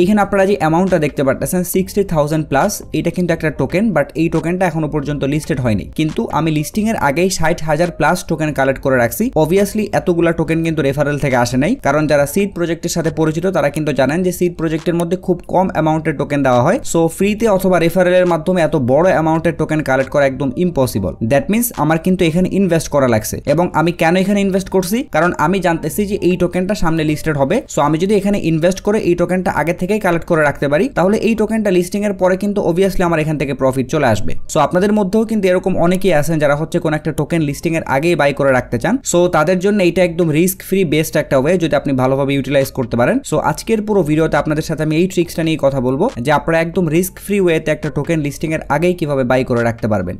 এইখানে আপনারা যে অ্যামাউন্টটা দেখতে পারতেছেন সিক্সটি থাউজেন্ড প্লাস এটা কিন্তু একটা টোকেন বাট এই টোকেনটা এখনো পর্যন্ত লিস্টেড হয়নি কিন্তু আমি লিস্টিং এর আগেই ষাট হাজার প্লাস টোকেন কালেক্ট করে রাখছি অবভিয়াসলি এতগুলা টোকেন কিন্তু রেফারেল থেকে আসে নাই কারণ যারা সিড প্রজেক্টের সাথে পরিচিত তারা কিন্তু জানেন যে সিড প্রজেক্টের মধ্যে খুব কম অ্যামাউন্টের টোকেন দেওয়া হয় সো ফ্রিতে অথবা রেফারেলের মাধ্যমে এত বড় অ্যামাউন্টের টোকেন কালেক্ট করা একদম ইম্পসিবল দ্যাট মিনস আমার কিন্তু এখানে ইনভেস্ট করা লাগছে এবং আমি কেন এখানে ইনভেস্ট করছি কারণ আমি জানতেছি যে এই টোকেনটা সামনে লিস্টেড হবে সো আমি যদি এখানে ইনভেস্ট করে এই টোকেনটা আগে থেকে থেকেই কালেক্ট করে রাখতে পারি তাহলে এই টোকেনটা লিস্টিংয়ের পরে কিন্তু অবভিয়াসলি আমার এখান থেকে প্রফিট চলে আসবে সো আপনাদের মধ্যেও কিন্তু এরকম অনেকেই আছেন যারা হচ্ছে কোনো একটা টোকেন লিস্টিংয়ের আগেই বাই করে রাখতে চান সো তাদের জন্য এটা একদম রিস্ক ফ্রি বেস্ট একটা ওয়ে যদি আপনি ভালোভাবে ইউটিলাইজ করতে পারেন সো আজকের পুরো ভিডিওতে আপনাদের সাথে আমি এই ট্রিক্সটা নিয়ে কথা বলবো যে আপনারা একদম রিস্ক ফ্রি ওয়েতে একটা টোকেন লিস্টিংয়ের আগেই কিভাবে বাই করে রাখতে পারবেন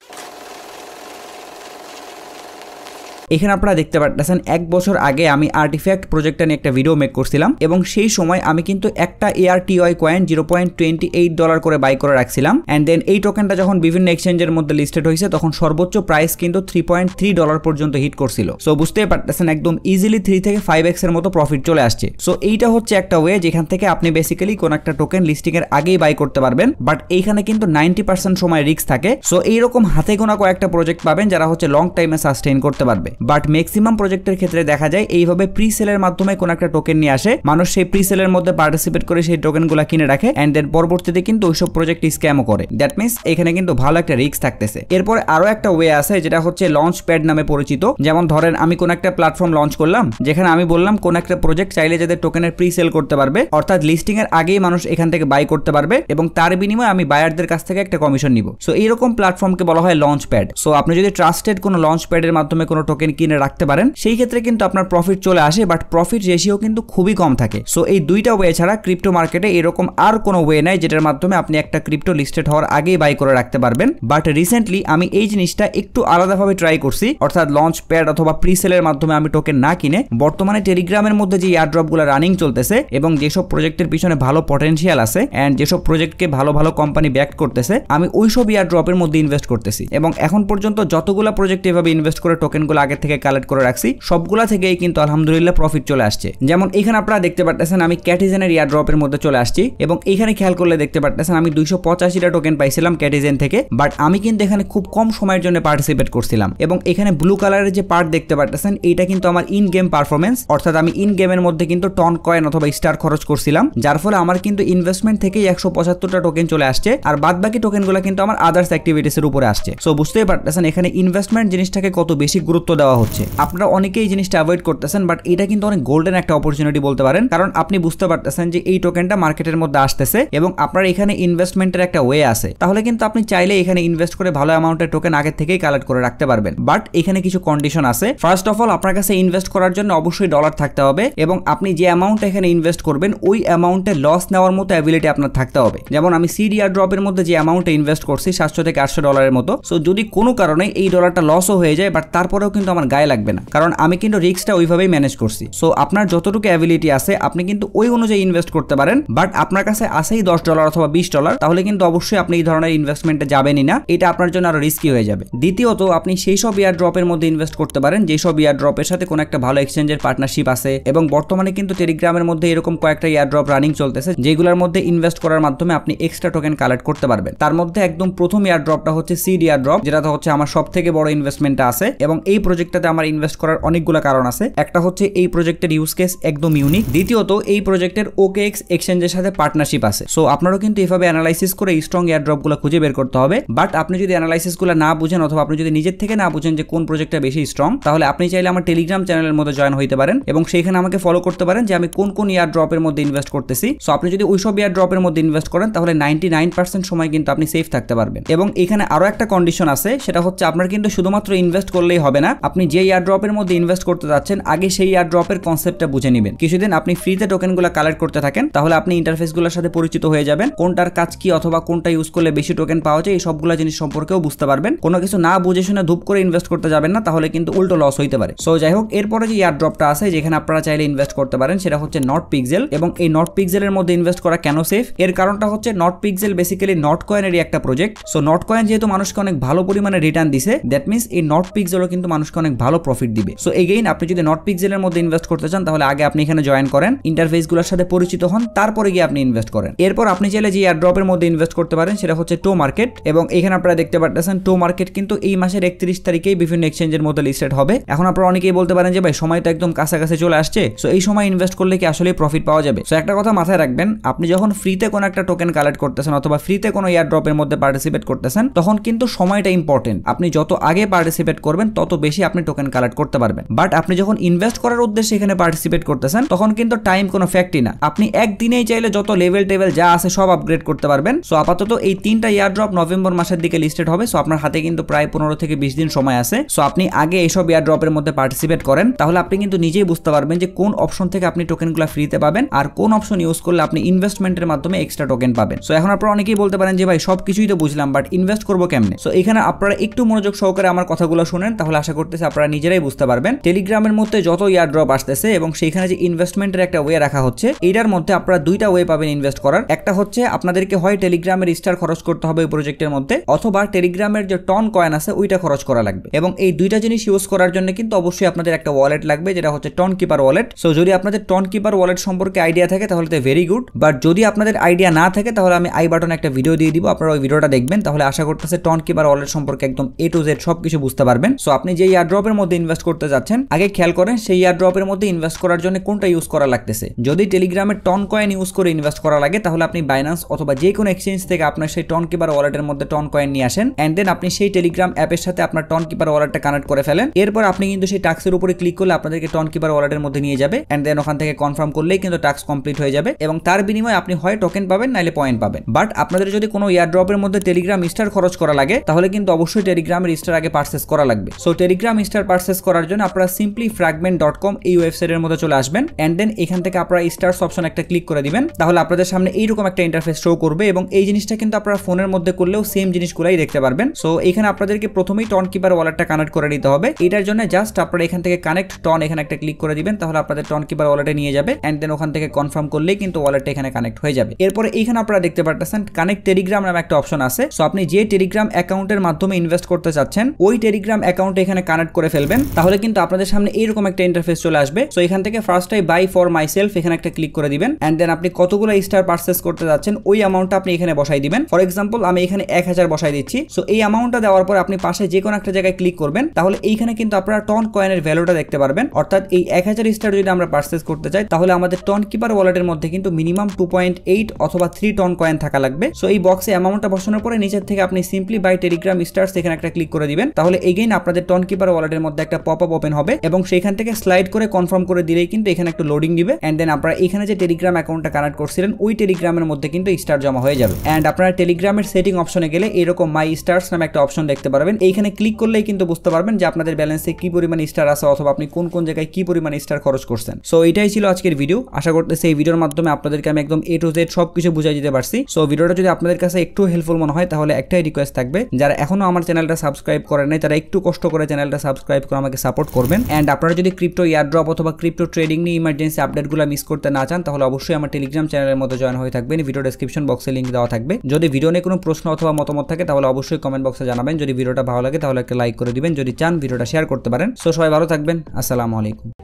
এখানে আপনারা দেখতে পাচ্ছেন এক বছর আগে আমি আর্টিফ্যাক্ট প্রজেক্টটা নিয়ে একটা ভিডিও মেক করছিলাম এবং সেই সময় আমি কিন্তু একটা ARTY coin zero point twenty eight dollar করে বাই করে রাখছিলাম অ্যান্ড দেন এই টোকেনটা যখন বিভিন্ন এক্সচেঞ্জের মধ্যে লিস্টেড হয়েছে তখন সর্বোচ্চ প্রাইস কিন্তু থ্রি পয়েন্ট থ্রি ডলার পর্যন্ত হিট করছিল সো বুঝতেই পারতেছেন একদম ইজিলি থ্রি থেকে ফাইভ এক্স এর মতো প্রফিট চলে আসছে সো এইটা হচ্ছে একটা ওয়ে যেখান থেকে আপনি বেসিক্যালি কোন একটা টোকেন লিস্টিং এর আগেই বাই করতে পারবেন বাট এইখানে কিন্তু নাইনটি পার্সেন্ট সময় রিস্ক থাকে সো এইরকম হাতে গোনা কয়েকটা প্রজেক্ট পাবেন যারা হচ্ছে লং টাইমে সাস্টেইন করতে পারবে বাট ম্যাক্সিমাম প্রজেক্টের ক্ষেত্রে দেখা যায় এইভাবে প্রি সেলের মাধ্যমে কোনো একটা টোকেন নিয়ে আসে মানুষ সেই প্রি সেলের মধ্যে পার্টিসিপেট করে সেই টোকেনগুলো কিনে রাখে অ্যান্ড দেন পরবর্তীতে কিন্তু ওইসব প্রজেক্ট স্ক্যামও করে দ্যাট মিনস এখানে কিন্তু ভালো একটা রিস্ক থাকতেছে এরপরে আরও একটা ওয়ে আছে যেটা হচ্ছে লঞ্চ প্যাড নামে পরিচিত যেমন ধরেন আমি কোন একটা প্ল্যাটফর্ম লঞ্চ করলাম যেখানে আমি বললাম কোন একটা প্রজেক্ট চাইলে যাদের টোকেনের প্রি সেল করতে পারবে অর্থাৎ লিস্টিং এর আগেই মানুষ এখান থেকে বাই করতে পারবে এবং তার বিনিময়ে আমি বায়ারদের কাছ থেকে একটা কমিশন নিব সো এইরকম প্ল্যাটফর্মকে বলা হয় লঞ্চ প্যাড সো আপনি যদি ট্রাস্টেড কোনো লঞ্চ প্যাডের মাধ্যমে কোনো টোকেন টোকেন কিনে রাখতে পারেন সেই ক্ষেত্রে কিন্তু আপনার প্রফিট চলে আসে বাট প্রফিট রেশিও কিন্তু খুবই কম থাকে সো এই দুইটা ওয়ে ছাড়া ক্রিপ্টো মার্কেটে এরকম আর কোনো ওয়ে নাই যেটার মাধ্যমে আপনি একটা ক্রিপ্টো লিস্টেড হওয়ার আগেই বাই করে রাখতে পারবেন বাট রিসেন্টলি আমি এই জিনিসটা একটু আলাদাভাবে ট্রাই করছি অর্থাৎ লঞ্চ প্যাড অথবা প্রিসেলের মাধ্যমে আমি টোকেন না কিনে বর্তমানে টেলিগ্রামের মধ্যে যে এয়ারড্রপগুলো রানিং চলতেছে এবং যেসব প্রজেক্টের পিছনে ভালো পটেন্সিয়াল আছে অ্যান্ড যেসব প্রজেক্টকে ভালো ভালো কোম্পানি ব্যাক করতেছে আমি ওইসব এয়ারড্রপের মধ্যে ইনভেস্ট করতেছি এবং এখন পর্যন্ত যতগুলো প্রজেক্ট এভাবে ইনভেস্ট করে টোকেনগুলো আগে মার্কেট থেকে কালেক্ট করে রাখছি সবগুলা থেকেই কিন্তু আলহামদুলিল্লাহ প্রফিট চলে আসছে যেমন এখানে আপনারা দেখতে পারতেছেন আমি ক্যাটিজেনের ড্রপের মধ্যে চলে আসছি এবং এখানে খেয়াল করলে দেখতে পারতেছেন আমি দুইশো পঁচাশিটা টোকেন পাইছিলাম ক্যাটিজেন থেকে বাট আমি কিন্তু এখানে খুব কম সময়ের জন্য পার্টিসিপেট করছিলাম এবং এখানে ব্লু কালারের যে পার্ট দেখতে পারতেছেন এটা কিন্তু আমার ইন গেম পারফরমেন্স অর্থাৎ আমি ইন গেমের মধ্যে কিন্তু টন কয়েন অথবা স্টার খরচ করছিলাম যার ফলে আমার কিন্তু ইনভেস্টমেন্ট থেকেই একশো পঁচাত্তরটা টোকেন চলে আসছে আর বাদ বাকি টোকেনগুলো কিন্তু আমার আদার্স অ্যাক্টিভিটিসের উপরে আসছে সো বুঝতেই পারতেছেন এখানে ইনভেস্টমেন্ট জিনিসটাকে কত বেশি গুরুত্ব দেওয়া দেওয়া হচ্ছে আপনারা অনেকেই এই জিনিসটা অ্যাভয়েড করতেছেন বাট এটা কিন্তু অনেক গোল্ডেন একটা অপরচুনিটি বলতে পারেন কারণ আপনি বুঝতে পারতেছেন যে এই টোকেনটা মার্কেটের মধ্যে আসতেছে এবং আপনার এখানে ইনভেস্টমেন্টের একটা ওয়ে আছে তাহলে কিন্তু আপনি চাইলে এখানে ইনভেস্ট করে ভালো অ্যামাউন্টের টোকেন আগে থেকেই কালেক্ট করে রাখতে পারবেন বাট এখানে কিছু কন্ডিশন আছে ফার্স্ট অফ অল আপনার কাছে ইনভেস্ট করার জন্য অবশ্যই ডলার থাকতে হবে এবং আপনি যে অ্যামাউন্ট এখানে ইনভেস্ট করবেন ওই অ্যামাউন্টে লস নেওয়ার মতো অ্যাবিলিটি আপনার থাকতে হবে যেমন আমি সিডিআর ড্রপের মধ্যে যে অ্যামাউন্টে ইনভেস্ট করছি সাতশো থেকে আটশো ডলারের মতো সো যদি কোনো কারণে এই ডলারটা লসও হয়ে যায় বাট তারপরেও কিন্তু আমার গায়ে লাগবে না কারণ আমি কিন্তু রিক্সটা ওইভাবেই ম্যানেজ করছি সো আপনার যতটুকু অ্যাবিলিটি আছে আপনি কিন্তু ওই অনুযায়ী ইনভেস্ট করতে পারেন বাট আপনার কাছে আসেই দশ ডলার অথবা বিশ ডলার তাহলে কিন্তু অবশ্যই আপনি এই ধরনের ইনভেস্টমেন্টে যাবেনই না এটা আপনার জন্য আরো রিস্কি হয়ে যাবে দ্বিতীয়ত আপনি সেই সব ইয়ার ড্রপের মধ্যে ইনভেস্ট করতে পারেন সব ইয়ার ড্রপের সাথে কোনো একটা ভালো এক্সচেঞ্জের পার্টনারশিপ আছে এবং বর্তমানে কিন্তু টেলিগ্রামের মধ্যে এরকম কয়েকটা ইয়ার ড্রপ রানিং চলতেছে যেগুলোর মধ্যে ইনভেস্ট করার মাধ্যমে আপনি এক্সট্রা টোকেন কালেক্ট করতে পারবেন তার মধ্যে একদম প্রথম ইয়ার ড্রপটা হচ্ছে সিড ইয়ার ড্রপ যেটা হচ্ছে আমার সব থেকে বড় ইনভেস্টমেন্টটা আছে এবং এই প্রজেক্টটাতে আমার ইনভেস্ট করার অনেকগুলো কারণ আছে একটা হচ্ছে এই প্রজেক্টের ইউজ কেস একদম ইউনিক দ্বিতীয়ত এই প্রজেক্টের ওকে এক্স এক্সচেঞ্জের সাথে পার্টনারশিপ আছে সো আপনারও কিন্তু এভাবে অ্যানালাইসিস করে স্ট্রং গুলো খুঁজে বের করতে হবে বাট আপনি যদি গুলো না বুঝেন অথবা আপনি যদি নিজের থেকে না বুঝেন যে কোন প্রজেক্টটা বেশি স্ট্রং তাহলে আপনি চাইলে আমার টেলিগ্রাম চ্যানেলের মধ্যে জয়েন হইতে পারেন এবং সেইখানে আমাকে ফলো করতে পারেন যে আমি কোন কোন ইয়ার ড্রপের মধ্যে ইনভেস্ট করতেছি সো আপনি যদি ওইসব ইয়ার ড্রপের মধ্যে ইনভেস্ট করেন তাহলে নাইনটি নাইন পার্সেন্ট সময় কিন্তু আপনি সেফ থাকতে পারবেন এবং এখানে আরো একটা কন্ডিশন আছে সেটা হচ্ছে আপনার কিন্তু শুধুমাত্র ইনভেস্ট করলেই হবে না আপনি যে ড্রপের মধ্যে ইনভেস্ট করতে যাচ্ছেন আগে সেই ড্রপের কনসেপ্টটা বুঝে নেবেন কিছুদিন আপনি ফ্রিতে টোকেনগুলো কালেক্ট করতে থাকেন তাহলে আপনি ইন্টারফেসগুলোর সাথে পরিচিত হয়ে যাবেন কোনটার কাজ কি অথবা কোনটা ইউজ করলে বেশি টোকেন পাওয়া যায় এই সবগুলো জিনিস সম্পর্কেও বুঝতে পারবেন কোনো কিছু না বুঝে শুনে ধূপ করে ইনভেস্ট করতে যাবেন না তাহলে কিন্তু উল্টো লস হইতে পারে সো যাই হোক এরপরে যে এয়ারড্রপটা আছে যেখানে আপনারা চাইলে ইনভেস্ট করতে পারেন সেটা হচ্ছে নট পিক্সেল এবং এই নট এর মধ্যে ইনভেস্ট করা কেন সেফ এর কারণটা হচ্ছে নট পিক্সেল বেসিক্যালি নট কয়েনেরই একটা প্রজেক্ট সো নট কয়েন যেহেতু মানুষকে অনেক ভালো পরিমাণে রিটার্ন দিছে দ্যাট মিনস এই নট পিক্সেলও কিন্তু মানুষকে অনেক ভালো প্রফিট দিবে সো এগেইন আপনি যদি নট পিক্সেলের মধ্যে ইনভেস্ট করতে চান তাহলে আগে আপনি এখানে জয়েন করেন ইন্টারফেসগুলোর সাথে পরিচিত হন তারপরে গিয়ে আপনি ইনভেস্ট করেন এরপর আপনি চাইলে যে এয়ারড্রপের মধ্যে ইনভেস্ট করতে পারেন সেটা হচ্ছে টো মার্কেট এবং এখানে আপনারা দেখতে পারতেছেন টো মার্কেট কিন্তু এই মাসের একত্রিশ তারিখেই বিভিন্ন এক্সচেঞ্জের মধ্যে লিস্টেড হবে এখন আপনারা অনেকেই বলতে পারেন যে ভাই সময় তো একদম কাছাকাছি চলে আসছে সো এই সময় ইনভেস্ট করলে কি আসলে প্রফিট পাওয়া যাবে সো একটা কথা মাথায় রাখবেন আপনি যখন ফ্রিতে কোনো একটা টোকেন কালেক্ট করতেছেন অথবা ফ্রিতে কোনো এয়ারড্রপের মধ্যে পার্টিসিপেট করতেছেন তখন কিন্তু সময়টা ইম্পর্টেন্ট আপনি যত আগে পার্টিসিপেট করবেন তত বেশি আপনি টোকেন কালেক্ট করতে পারবেন বাট আপনি যখন ইনভেস্ট করার উদ্দেশ্যে এখানে পার্টিসিপেট করতেছেন তখন কিন্তু টাইম কোনো ফ্যাক্টই না আপনি একদিনেই চাইলে যত লেভেল টেবেল যা আছে সব আপগ্রেড করতে পারবেন সো আপাতত এই তিনটা ড্রপ নভেম্বর মাসের দিকে লিস্টেড হবে সো আপনার হাতে কিন্তু প্রায় পনেরো থেকে বিশ দিন সময় আছে সো আপনি আগে এইসব ড্রপের মধ্যে পার্টিসিপেট করেন তাহলে আপনি কিন্তু নিজেই বুঝতে পারবেন যে কোন অপশন থেকে আপনি টোকেনগুলো ফ্রিতে পাবেন আর কোন অপশন ইউজ করলে আপনি ইনভেস্টমেন্টের মাধ্যমে এক্সট্রা টোকেন পাবেন সো এখন আপনারা অনেকেই বলতে পারেন যে ভাই সব কিছুই তো বুঝলাম বাট ইনভেস্ট করবো কেমনে সো এখানে আপনারা একটু মনোযোগ সহকারে আমার কথাগুলো শুনেন তাহলে আশা করতে করতেছে আপনারা নিজেরাই বুঝতে পারবেন টেলিগ্রামের মধ্যে যত ইয়ার ড্রপ আসতেছে এবং সেইখানে যে ইনভেস্টমেন্টের একটা ওয়ে রাখা হচ্ছে এইটার মধ্যে আপনারা দুইটা ওয়ে পাবেন ইনভেস্ট করার একটা হচ্ছে আপনাদেরকে হয় টেলিগ্রামের স্টার খরচ করতে হবে ওই প্রজেক্টের মধ্যে অথবা টেলিগ্রামের যে টন কয়েন আছে ওইটা খরচ করা লাগবে এবং এই দুইটা জিনিস ইউজ করার জন্য কিন্তু অবশ্যই আপনাদের একটা ওয়ালেট লাগবে যেটা হচ্ছে টন কিপার ওয়ালেট সো যদি আপনাদের টন কিপার ওয়ালেট সম্পর্কে আইডিয়া থাকে তাহলে তো ভেরি গুড বাট যদি আপনাদের আইডিয়া না থাকে তাহলে আমি আই বাটন একটা ভিডিও দিয়ে দিব আপনারা ওই ভিডিওটা দেখবেন তাহলে আশা করতেছে টন কিপার ওয়ালেট সম্পর্কে একদম এ টু জেড সব কিছু বুঝতে পারবেন সো আপনি যে ইয়ার এয়ারড্রপের মধ্যে ইনভেস্ট করতে যাচ্ছেন আগে খেয়াল করেন সেই এয়ারড্রপের মধ্যে ইনভেস্ট করার জন্য কোনটা ইউজ করা লাগতেছে যদি টেলিগ্রামের টন কয়েন ইউজ করে ইনভেস্ট করা লাগে তাহলে আপনি বাইন্যান্স অথবা যে কোনো এক্সচেঞ্জ থেকে আপনার সেই টন কিপার ওয়ালেটের মধ্যে টন কয়েন নিয়ে আসেন অ্যান্ড দেন আপনি সেই টেলিগ্রাম অ্যাপের সাথে আপনার টন কিপার ওয়ালেটটা কানেক্ট করে ফেলেন এরপর আপনি কিন্তু সেই টাক্সের উপরে ক্লিক করলে আপনাদেরকে টন কিপার ওয়ালেটের মধ্যে নিয়ে যাবে অ্যান্ড দেন ওখান থেকে কনফার্ম করলেই কিন্তু টাক্স কমপ্লিট হয়ে যাবে এবং তার বিনিময়ে আপনি হয় টোকেন পাবেন নাইলে পয়েন্ট পাবেন বাট আপনাদের যদি কোনো এয়ারড্রপের মধ্যে টেলিগ্রাম স্টার খরচ করা লাগে তাহলে কিন্তু অবশ্যই টেলিগ্রামের স্টার আগে পার্সেস করা লাগবে সো টেলিগ্রাম স্টার পার্সেস করার জন্য আপনারা সিম্পলি ফ্র্যাগমেন্ট ডট কম এই ওয়েবসাইটের মধ্যে চলে আসবেন অ্যান্ড দেন এখান থেকে আপনারা স্টার্স অপশন একটা ক্লিক করে দিবেন তাহলে আপনাদের সামনে এইরকম একটা ইন্টারফেস শো করবে এবং এই জিনিসটা কিন্তু আপনারা ফোনের মধ্যে করলেও সেম জিনিসগুলাই দেখতে পারবেন সো এখানে আপনাদেরকে প্রথমেই টন কিপার ওয়ালেটটা কানেক্ট করে নিতে হবে এটার জন্য জাস্ট আপনারা এখান থেকে কানেক্ট টন এখানে একটা ক্লিক করে দিবেন তাহলে আপনাদের টন কিপার ওয়ালেটে নিয়ে যাবে অ্যান্ড দেন ওখান থেকে কনফার্ম করলেই কিন্তু ওয়ালেটটা এখানে কানেক্ট হয়ে যাবে এরপর এখানে আপনারা দেখতে পারতেছেন কানেক্ট টেলিগ্রাম নামে একটা অপশন আছে সো আপনি যে টেলিগ্রাম অ্যাকাউন্টের মাধ্যমে ইনভেস্ট করতে চাচ্ছেন ওই টেলিগ্রাম অ্যাকাউন্টে এখানে কানেক্ট কনভার্ট করে ফেলবেন তাহলে কিন্তু আপনাদের সামনে এইরকম একটা ইন্টারফেস চলে আসবে সো এখান থেকে first time buy for myself এখানে একটা ক্লিক করে দিবেন অ্যান্ড দেন আপনি কতগুলো স্টার পার্সেস করতে যাচ্ছেন ওই অ্যামাউন্টটা আপনি এখানে বসাই দিবেন ফর এক্সাম্পল আমি এখানে এক হাজার বসাই দিচ্ছি সো এই অ্যামাউন্টটা দেওয়ার পর আপনি পাশে যে কোনো একটা জায়গায় ক্লিক করবেন তাহলে এইখানে কিন্তু আপনারা টন কয়েনের ভ্যালুটা দেখতে পারবেন অর্থাৎ এই এক হাজার স্টার যদি আমরা পার্সেস করতে চাই তাহলে আমাদের টন কিপার ওয়ালেটের মধ্যে কিন্তু মিনিমাম টু পয়েন্ট এইট অথবা থ্রি টন কয়েন থাকা লাগবে সো এই বক্সে অ্যামাউন্টটা বসানোর পরে নিচের থেকে আপনি সিম্পলি বাই টেলিগ্রাম স্টার্স এখানে একটা ক্লিক করে দিবেন তাহলে এগেইন আপনাদের টন কিপার করে ওয়ালেটের মধ্যে একটা পপ আপ ওপেন হবে এবং সেখান থেকে স্লাইড করে কনফার্ম করে দিলেই কিন্তু এখানে একটু লোডিং দিবে অ্যান্ড দেন আপনারা এখানে যে টেলিগ্রাম অ্যাকাউন্টটা কানেক্ট করছিলেন ওই টেলিগ্রামের মধ্যে কিন্তু স্টার জমা হয়ে যাবে অ্যান্ড আপনারা টেলিগ্রামের সেটিং অপশনে গেলে এরকম মাই স্টার্স নামে একটা অপশন দেখতে পারবেন এইখানে ক্লিক করলেই কিন্তু বুঝতে পারবেন যে আপনাদের ব্যালেন্সে কি পরিমাণ স্টার আছে অথবা আপনি কোন কোন জায়গায় কি পরিমাণ স্টার খরচ করছেন সো এটাই ছিল আজকের ভিডিও আশা করতেছি এই ভিডিওর মাধ্যমে আপনাদেরকে আমি একদম এ টু জেড সব কিছু বুঝাই দিতে পারছি সো ভিডিওটা যদি আপনাদের কাছে একটু হেল্পফুল মনে হয় তাহলে একটাই রিকোয়েস্ট থাকবে যারা এখনো আমার চ্যানেলটা সাবস্ক্রাইব করেন নেই তারা একটু কষ্ট করে চ্যানেলটা চ্যানেলটা সাবস্ক্রাইব করে আমাকে সাপোর্ট করবেন অ্যান্ড আপনারা যদি ক্রিপ্টো ইয়ারড্রপ অথবা ক্রিপ্টো ট্রেডিং নিয়ে ইমার্জেন্সি আপডেটগুলো মিস করতে না চান তাহলে অবশ্যই আমার টেলিগ্রাম চ্যানেলের মতো জয়েন হয়ে থাকবেন ভিডিও ডেসক্রিপশন বক্সে লিঙ্ক দেওয়া থাকবে যদি ভিডিও নিয়ে কোনো প্রশ্ন অথবা মতামত থাকে তাহলে অবশ্যই কমেন্ট বক্সে জানাবেন যদি ভিডিওটা ভালো লাগে তাহলে একটা লাইক করে দিবেন যদি চান ভিডিওটা শেয়ার করতে পারেন সো সবাই ভালো থাকবেন আসসালামু আলাইকুম